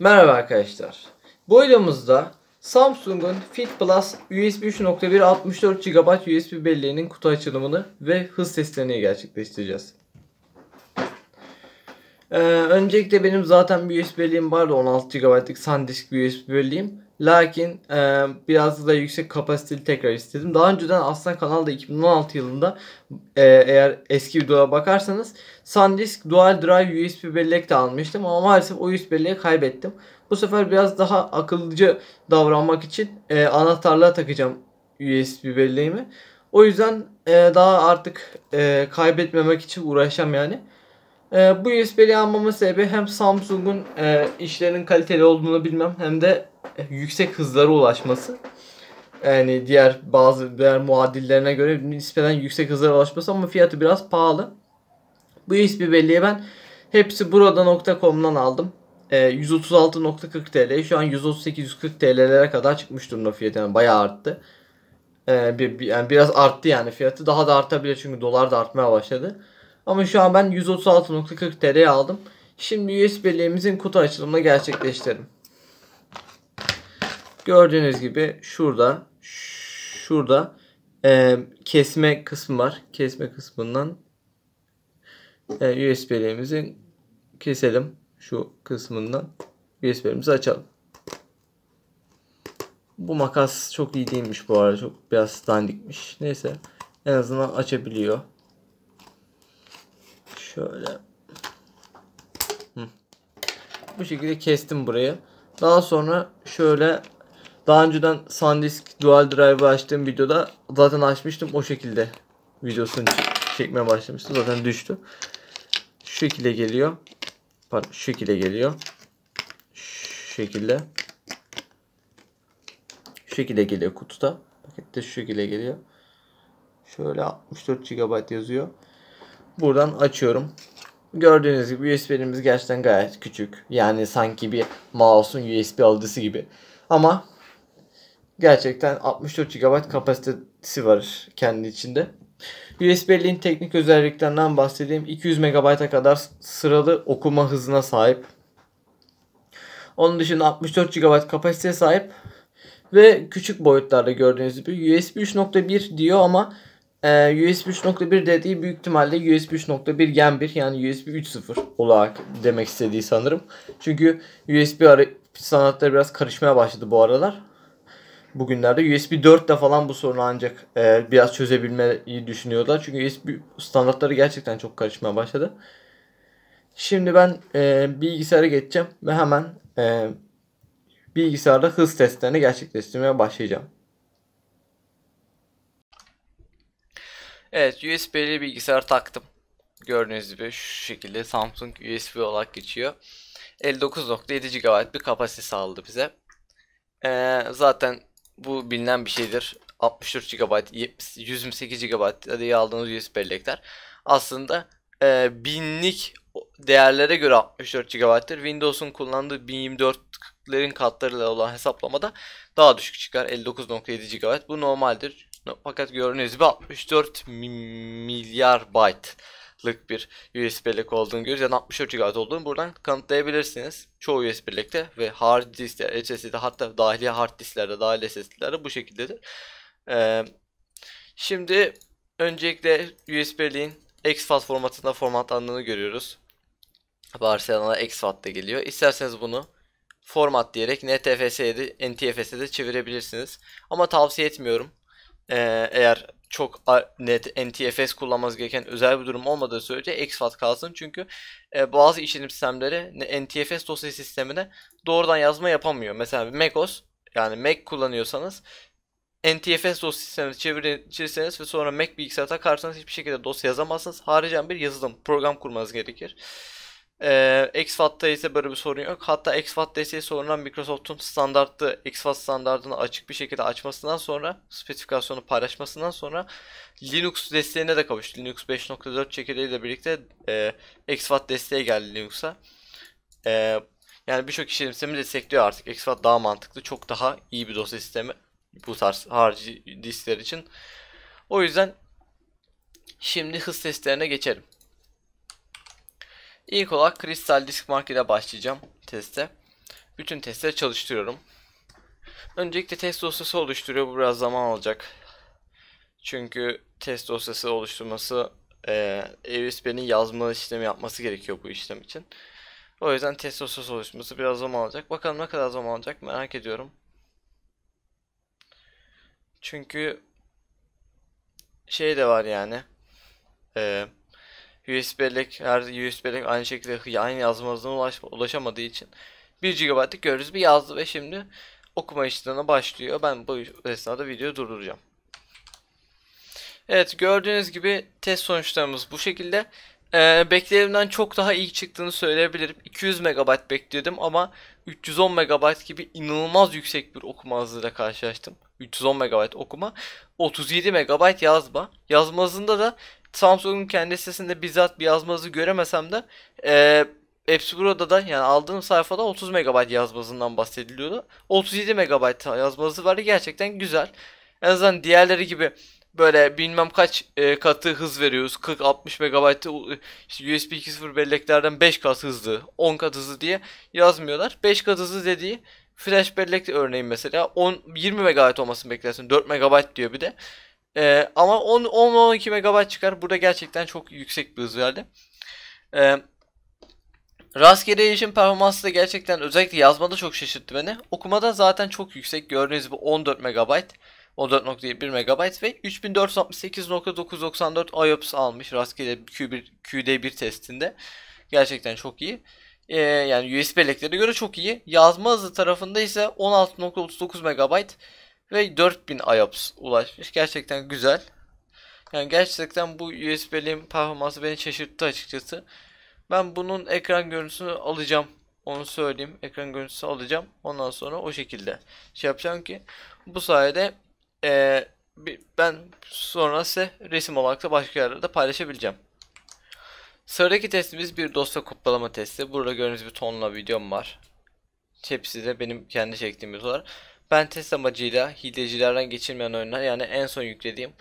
Merhaba arkadaşlar. Bu videomuzda Samsung'un Fit Plus USB 3.1 64 GB USB belleğinin kutu açılımını ve hız testlerini gerçekleştireceğiz. Ee, öncelikle benim zaten bir USB'liğim vardı 16 GB'lık SanDisk bir USB'liğim. Lakin e, biraz da yüksek kapasiteli tekrar istedim. Daha önceden aslında kanalda 2016 yılında e, eğer eski videolara bakarsanız SanDisk Dual Drive USB bellek de almıştım ama maalesef o USB belleği kaybettim. Bu sefer biraz daha akıllıca davranmak için e, anahtarlığa takacağım USB belleğimi. O yüzden e, daha artık e, kaybetmemek için uğraşacağım yani. E, bu USB'li almamın sebebi hem Samsung'un e, işlerinin kaliteli olduğunu bilmem hem de e, yüksek hızlara ulaşması. Yani diğer bazı diğer muadillerine göre nispeten yüksek hızlara ulaşması ama fiyatı biraz pahalı. Bu USB belliye ben hepsi burada.com'dan aldım. E, 136.40 TL şu an 138-140 TL'lere kadar çıkmış durumda fiyatı yani bayağı arttı. E, bir, bir, yani biraz arttı yani fiyatı daha da artabilir çünkü dolar da artmaya başladı. Ama şu an ben 136.40 TL aldım. Şimdi USB'liğimizin kutu açılımını gerçekleştirelim. Gördüğünüz gibi şurada şurada e, kesme kısmı var. Kesme kısmından e, USB'liğimizi keselim. Şu kısmından USB'imizi açalım. Bu makas çok iyi değilmiş bu arada. Çok biraz dandikmiş. Neyse en azından açabiliyor. Şöyle. Hı. Bu şekilde kestim burayı. Daha sonra şöyle daha önceden SanDisk Dual Drive'ı açtığım videoda zaten açmıştım. O şekilde videosunu çekmeye başlamıştım. Zaten düştü. Şu şekilde geliyor. Pardon şu şekilde geliyor. Şu şekilde. Şu şekilde geliyor kutuda. Pakette şu şekilde geliyor. Şöyle 64 GB yazıyor buradan açıyorum. Gördüğünüz gibi USB'imiz gerçekten gayet küçük. Yani sanki bir mouse'un USB alıcısı gibi. Ama gerçekten 64 GB kapasitesi var kendi içinde. USB'liğin teknik özelliklerinden bahsedeyim. 200 MB'a kadar sıralı okuma hızına sahip. Onun dışında 64 GB kapasiteye sahip ve küçük boyutlarda gördüğünüz gibi USB 3.1 diyor ama ee, USB 3.1 dediği büyük ihtimalle USB 3.1 Gen 1 yani USB 3.0 olarak demek istediği sanırım. Çünkü USB ara sanatları biraz karışmaya başladı bu aralar. Bugünlerde USB 4'te falan bu sorunu ancak e, biraz çözebilmeyi düşünüyorlar. Çünkü USB standartları gerçekten çok karışmaya başladı. Şimdi ben e, bilgisayara geçeceğim ve hemen e, bilgisayarda hız testlerini gerçekleştirmeye başlayacağım. Evet USB'li bilgisayar taktım. Gördüğünüz gibi şu şekilde Samsung USB olarak geçiyor. 59.7 GB bir kapasite aldı bize. Ee, zaten bu bilinen bir şeydir. 64 GB, 128 GB adayı aldığınız USB bellekler aslında e, binlik değerlere göre 64 GB'tir. Windows'un kullandığı 1024'lerin katlarıyla olan hesaplamada daha düşük çıkar. 59.7 GB. Bu normaldir. Fakat gördüğünüz gibi 64 milyar byte'lık bir USB'lik olduğunu görüyoruz. Yani 64 GB olduğunu buradan kanıtlayabilirsiniz. Çoğu USB'likte ve hard diskler, SSD'de hatta dahili hard disklerde, dahili SSD'lerde bu şekildedir. Ee, şimdi öncelikle USB'liğin XFAT formatında formatlandığını görüyoruz. Barcelona XFAT'ta geliyor. İsterseniz bunu format diyerek NTFS'ye de NTFS'e de çevirebilirsiniz. Ama tavsiye etmiyorum. Ee, eğer çok net NTFS kullanmanız gereken özel bir durum olmadığı sürece exFAT kalsın. Çünkü e, bazı işletim sistemleri NTFS dosya sistemine doğrudan yazma yapamıyor. Mesela macOS yani Mac kullanıyorsanız NTFS dosya sistemini çevirirseniz ve sonra Mac bilgisayara takarsanız hiçbir şekilde dosya yazamazsınız. Haricen bir yazılım, program kurmanız gerekir. Ee, XFAT'ta ise böyle bir sorun yok. Hatta XFAT desteği sorunan Microsoft'un standartlı XFAT standartını açık bir şekilde açmasından sonra, spesifikasyonu paylaşmasından sonra Linux desteğine de kavuştu. Linux 5.4 çekirdeği ile birlikte e, XFAT desteği geldi Linux'a. E, yani birçok işletim sistemi destekliyor artık. XFAT daha mantıklı, çok daha iyi bir dosya sistemi bu tarz harici diskler için. O yüzden şimdi hız testlerine geçelim. İlk olarak Crystal disk markete başlayacağım teste. Bütün testleri çalıştırıyorum. Öncelikle test dosyası oluşturuyor. Bu biraz zaman alacak. Çünkü test dosyası oluşturması e, EVSP'nin yazma işlemi yapması gerekiyor bu işlem için. O yüzden test dosyası oluşturması biraz zaman alacak. Bakalım ne kadar zaman alacak merak ediyorum. Çünkü şey de var yani. Eee USB bellek her USB bellek aynı şekilde aynı yazma hızına ulaş, ulaşamadığı için 1 GB'lık görürüz bir yazdı ve şimdi okuma işlemine başlıyor. Ben bu esnada videoyu durduracağım. Evet gördüğünüz gibi test sonuçlarımız bu şekilde. Ee, beklediğimden çok daha iyi çıktığını söyleyebilirim. 200 MB bekledim ama 310 MB gibi inanılmaz yüksek bir okuma hızıyla karşılaştım. 310 MB okuma, 37 MB yazma. Yazma hızında da Samsung'un kendi sitesinde bizzat bir yazmazı göremesem de e, Apps Pro'da da yani aldığım sayfada 30 MB yazmazından bahsediliyordu. 37 MB yazmazı vardı gerçekten güzel. En azından diğerleri gibi böyle bilmem kaç e, katı hız veriyoruz. 40-60 MB işte USB 2.0 belleklerden 5 kat hızlı, 10 kat hızlı diye yazmıyorlar. 5 kat hızlı dediği flash bellek örneğin mesela 10 20 MB olmasını beklersin. 4 MB diyor bir de. Ee, ama 10-12 MB çıkar. Burada gerçekten çok yüksek bir hız verdi. Ee, Rastgele erişim performansı da gerçekten özellikle yazmada çok şaşırttı beni. Okumada zaten çok yüksek. Gördüğünüz gibi 14 MB. 14.1 MB ve 3468.994 IOPS almış rastgele QD1 testinde. Gerçekten çok iyi. Ee, yani USB belleklere göre çok iyi. Yazma hızı tarafında ise 16.39 MB. Ve 4000 IOPS ulaşmış. Gerçekten güzel. Yani gerçekten bu USB'liğin performansı beni şaşırttı açıkçası. Ben bunun ekran görüntüsünü alacağım. Onu söyleyeyim. Ekran görüntüsü alacağım. Ondan sonra o şekilde şey yapacağım ki bu sayede ee, ben sonra size resim olarak da başka yerlerde paylaşabileceğim. Sıradaki testimiz bir dosya kopyalama testi. Burada gördüğünüz bir tonla videom var. Hepsi de benim kendi çektiğim videolar. Ben test amacıyla hilecilerden geçirmeyen oyunlar yani en son yüklediğim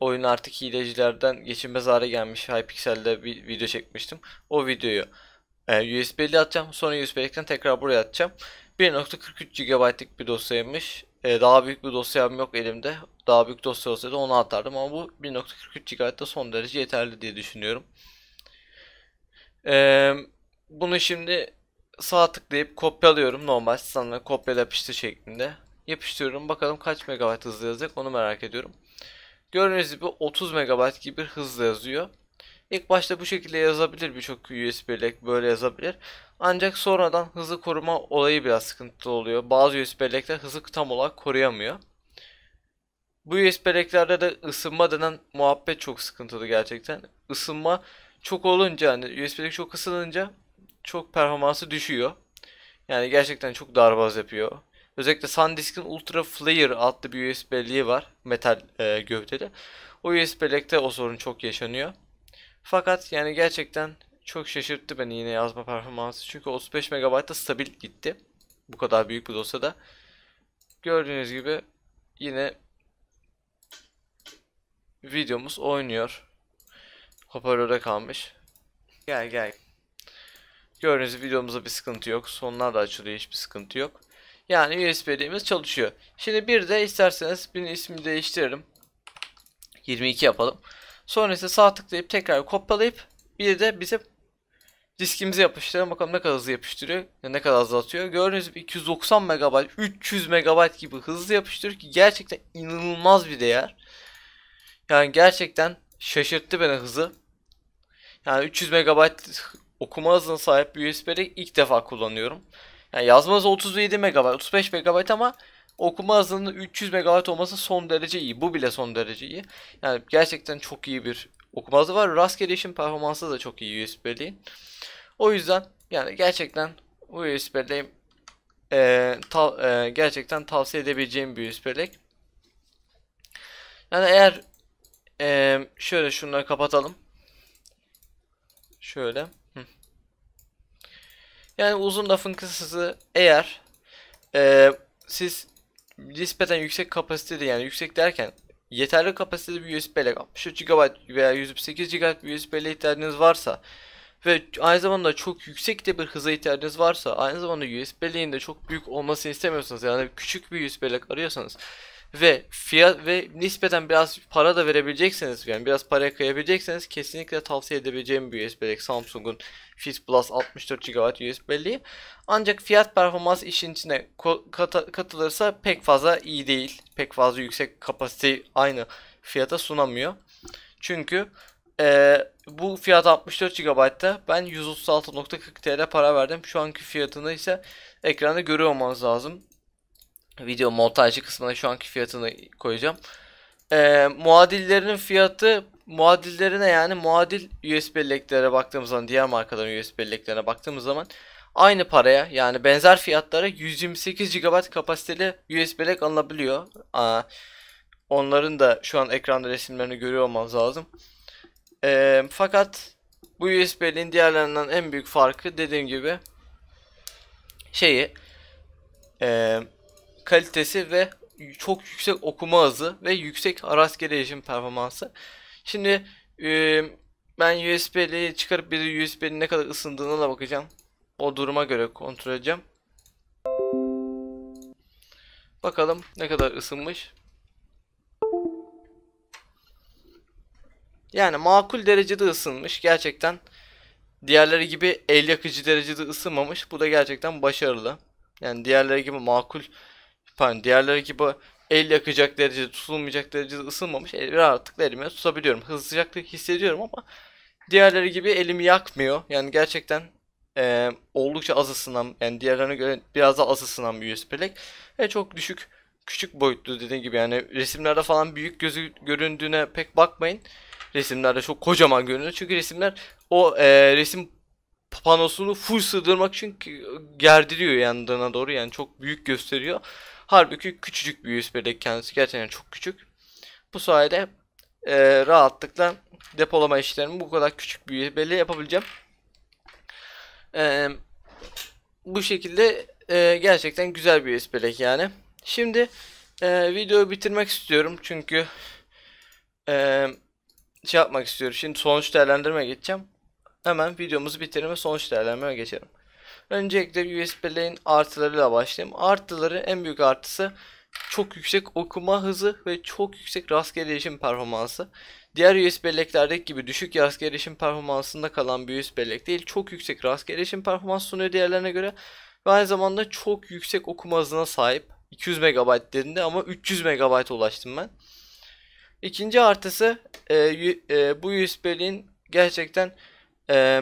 oyun artık hilecilerden geçilmez hale gelmiş. Hypixel'de bir video çekmiştim. O videoyu e, USB'li atacağım. Sonra USB'likten tekrar buraya atacağım. 1.43 GB'lık bir dosyaymış. E, daha büyük bir dosyam yok elimde. Daha büyük dosya olsaydı onu atardım ama bu 1.43 GB da son derece yeterli diye düşünüyorum. E, bunu şimdi sağ tıklayıp kopyalıyorum normal standart kopyala yapıştır şeklinde yapıştırıyorum. Bakalım kaç megabayt hızla yazacak onu merak ediyorum. Gördüğünüz gibi 30 megabayt gibi bir hızla yazıyor. İlk başta bu şekilde yazabilir birçok USB bellek böyle yazabilir. Ancak sonradan hızı koruma olayı biraz sıkıntılı oluyor. Bazı USB bellekler hızı tam olarak koruyamıyor. Bu USB belleklerde de ısınma denen muhabbet çok sıkıntılı gerçekten. Isınma çok olunca hani USB'lik çok ısınınca çok performansı düşüyor. Yani gerçekten çok darbaz yapıyor. Özellikle SanDisk'in Ultra Flare adlı bir USB'liği var. Metal e, gövdeli. O USB'likte o sorun çok yaşanıyor. Fakat yani gerçekten çok şaşırttı beni yine yazma performansı. Çünkü 35 MB'da stabil gitti. Bu kadar büyük bir dosyada. Gördüğünüz gibi yine videomuz oynuyor. Hoparlörde kalmış. Gel gel. Gördüğünüz videomuzda bir sıkıntı yok. Sonlar da açılıyor hiçbir sıkıntı yok. Yani USB'liğimiz çalışıyor. Şimdi bir de isterseniz birinin ismini değiştirelim. 22 yapalım. Sonra ise sağ tıklayıp tekrar kopyalayıp bir de bize diskimizi yapıştıralım. Bakalım ne kadar hızlı yapıştırıyor. Ne kadar hızlı atıyor. Gördüğünüz gibi 290 MB, 300 MB gibi hızlı yapıştırıyor ki gerçekten inanılmaz bir değer. Yani gerçekten şaşırttı beni hızı. Yani 300 MB okuma hızına sahip bir USB'yi ilk defa kullanıyorum. Yani yazma 37 MB, 35 MB ama okuma hızının 300 MB olması son derece iyi. Bu bile son derece iyi. Yani gerçekten çok iyi bir okuma hızı var. Rastgele işin performansı da çok iyi USB'liğin. O yüzden yani gerçekten bu USB'liyim e, ta, e, gerçekten tavsiye edebileceğim bir USB'lik. Yani eğer e, şöyle şunları kapatalım. Şöyle. Yani uzun lafın kısası eğer e, siz nispeten yüksek kapasitede yani yüksek derken yeterli kapasitede bir USB ile, 63 GB veya 108 GB bir USB ile ihtiyacınız varsa ve aynı zamanda çok yüksek de bir hıza ihtiyacınız varsa aynı zamanda USB de çok büyük olmasını istemiyorsanız yani küçük bir USB ile arıyorsanız ve fiyat ve nispeten biraz para da verebilecekseniz yani biraz para kayabilecekseniz kesinlikle tavsiye edebileceğim bir USB'lik Samsung'un Fit FitzPlus 64 GB USB'liği. Ancak fiyat performans işin içine kat katılırsa pek fazla iyi değil. Pek fazla yüksek kapasite aynı fiyata sunamıyor. Çünkü e, bu fiyat 64 GB'da ben 136.40 TL para verdim. Şu anki fiyatını ise ekranda görüyor olmanız lazım video montajcı kısmına şu anki fiyatını koyacağım. E, muadillerinin fiyatı muadillerine yani muadil USB belleklere baktığımız zaman diğer markaların USB belleklerine baktığımız zaman aynı paraya yani benzer fiyatlara 128 GB kapasiteli USB bellek alınabiliyor. Aa, onların da şu an ekranda resimlerini görüyor olmamız lazım. E, fakat bu USB'nin diğerlerinden en büyük farkı dediğim gibi şeyi eee kalitesi ve çok yüksek okuma hızı ve yüksek araç gelişim performansı. Şimdi e, ben USB'liği çıkarıp bir USB'nin ne kadar ısındığına da bakacağım. O duruma göre kontrol edeceğim. Bakalım ne kadar ısınmış. Yani makul derecede ısınmış gerçekten. Diğerleri gibi el yakıcı derecede ısınmamış. Bu da gerçekten başarılı. Yani diğerleri gibi makul pardon diğerleri gibi el yakacak derecede tutulmayacak derecede ısınmamış eli rahatlıkla elime tutabiliyorum. Hızlı sıcaklık hissediyorum ama diğerleri gibi elimi yakmıyor. Yani gerçekten e, oldukça az ısınan yani diğerlerine göre biraz daha az ısınan bir USB bellek. Ve çok düşük küçük boyutlu dediğim gibi yani resimlerde falan büyük gözü göründüğüne pek bakmayın. Resimlerde çok kocaman görünüyor. Çünkü resimler o e, resim panosunu full sığdırmak için gerdiriyor yanlarına doğru yani çok büyük gösteriyor. Halbuki küçücük bir USB'deki kendisi gerçekten çok küçük. Bu sayede e, rahatlıkla depolama işlerimi bu kadar küçük bir USB'li yapabileceğim. E, bu şekilde e, gerçekten güzel bir USB lek yani. Şimdi e, videoyu bitirmek istiyorum çünkü e, şey yapmak istiyorum. Şimdi sonuç değerlendirmeye geçeceğim. Hemen videomuzu bitirelim ve sonuç değerlendirmeye geçelim. Öncelikle USB'lerin artılarıyla başlayayım. Artıları en büyük artısı çok yüksek okuma hızı ve çok yüksek rastgele erişim performansı. Diğer USB belleklerdeki gibi düşük rastgele erişim performansında kalan bir USB bellek değil. Çok yüksek rastgele erişim performansı sunuyor diğerlerine göre. Ve aynı zamanda çok yüksek okuma hızına sahip. 200 MB derinde ama 300 MB ulaştım ben. İkinci artısı e, e, bu USB'liğin gerçekten e,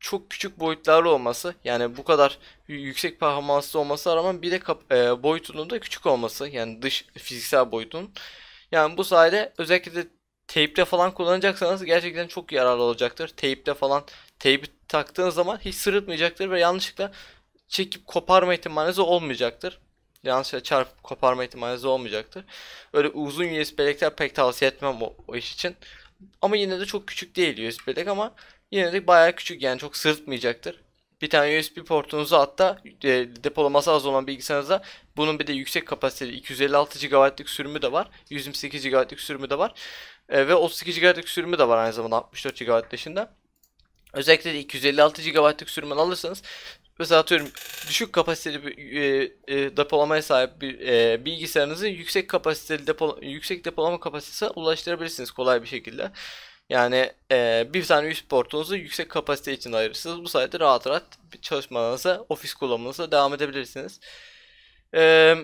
çok küçük boyutlarlı olması yani bu kadar yüksek performanslı olması rağmen bir de e, boyutunun da küçük olması yani dış fiziksel boyutun Yani bu sayede özellikle de teyple falan kullanacaksanız gerçekten çok yararlı olacaktır. Teyple falan teyp taktığınız zaman hiç sırıtmayacaktır ve yanlışlıkla çekip koparma ihtimaliniz olmayacaktır. Yanlışlıkla çarpıp koparma ihtimaliniz olmayacaktır. Öyle uzun USB'likler pek tavsiye etmem o, o iş için. Ama yine de çok küçük değil USB'lik ama yine de bayağı küçük yani çok sırıtmayacaktır. Bir tane USB portunuzu hatta e, depolaması az olan bilgisayarınızda bunun bir de yüksek kapasiteli 256 GB'lık sürümü de var. 128 GB'lık sürümü de var. E, ve 32 GB'lık sürümü de var aynı zamanda 64 GB dışında. Özellikle de 256 GB'lık sürümünü alırsanız mesela atıyorum düşük kapasiteli bir, e, e, depolamaya sahip bir e, bilgisayarınızı yüksek kapasiteli depo yüksek depolama kapasitesine ulaştırabilirsiniz kolay bir şekilde. Yani e, bir tane üst portunuzu yüksek kapasite için ayırırsınız. Bu sayede rahat rahat çalışmalarınıza, ofis kullanmanıza devam edebilirsiniz. E,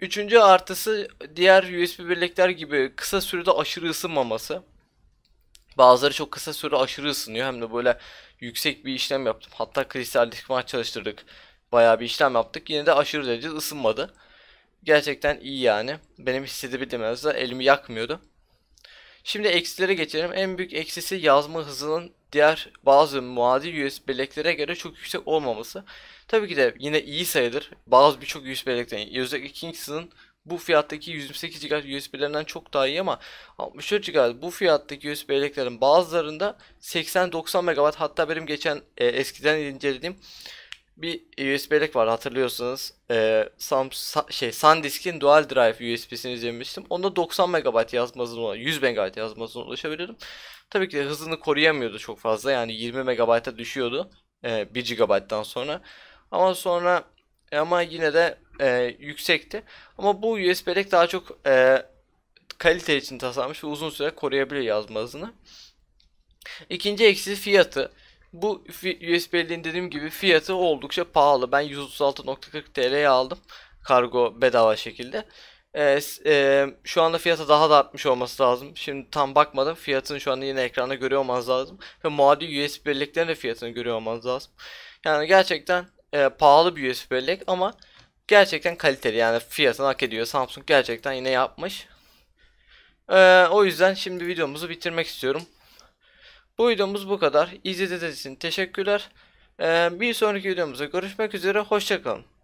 üçüncü artısı diğer USB bellekler gibi kısa sürede aşırı ısınmaması. Bazıları çok kısa süre aşırı ısınıyor. Hem de böyle yüksek bir işlem yaptım. Hatta kristal diskman çalıştırdık. Bayağı bir işlem yaptık. Yine de aşırı derece ısınmadı. Gerçekten iyi yani. Benim hissedebildiğim en elimi yakmıyordu. Şimdi eksilere geçelim. En büyük eksisi yazma hızının diğer bazı muadil USB belleklere göre çok yüksek olmaması. Tabii ki de yine iyi sayılır. Bazı birçok USB belleklerinden. Özellikle Kingston'ın bu fiyattaki 128 GB USB'lerinden çok daha iyi ama 64 GB bu fiyattaki USB belleklerin bazılarında 80-90 MB hatta benim geçen e, eskiden incelediğim bir USB'lik var hatırlıyorsunuz. Ee, Sam, sa, şey SanDisk'in Dual Drive USB'sini izlemiştim. Onda 90 MB yazma 100 MB yazma hızına ulaşabiliyordum. Tabii ki de hızını koruyamıyordu çok fazla. Yani 20 MB'a düşüyordu. E, 1 GB'dan sonra. Ama sonra e, ama yine de e, yüksekti. Ama bu USB'lik daha çok e, kalite için tasarlanmış ve uzun süre koruyabiliyor yazma hızını. İkinci eksi fiyatı. Bu USB'liğin dediğim gibi fiyatı oldukça pahalı. Ben 136.40 TL'ye aldım. Kargo bedava şekilde. E, e, şu anda fiyata daha da artmış olması lazım. Şimdi tam bakmadım. Fiyatını şu anda yine ekranda görüyor olmanız lazım. Ve muadil USB belleklerin de fiyatını görüyor olmanız lazım. Yani gerçekten e, pahalı bir USB bellek ama gerçekten kaliteli. Yani fiyatını hak ediyor. Samsung gerçekten yine yapmış. E, o yüzden şimdi videomuzu bitirmek istiyorum. Bu videomuz bu kadar. İzlediğiniz için teşekkürler. Ee, bir sonraki videomuzda görüşmek üzere. Hoşçakalın.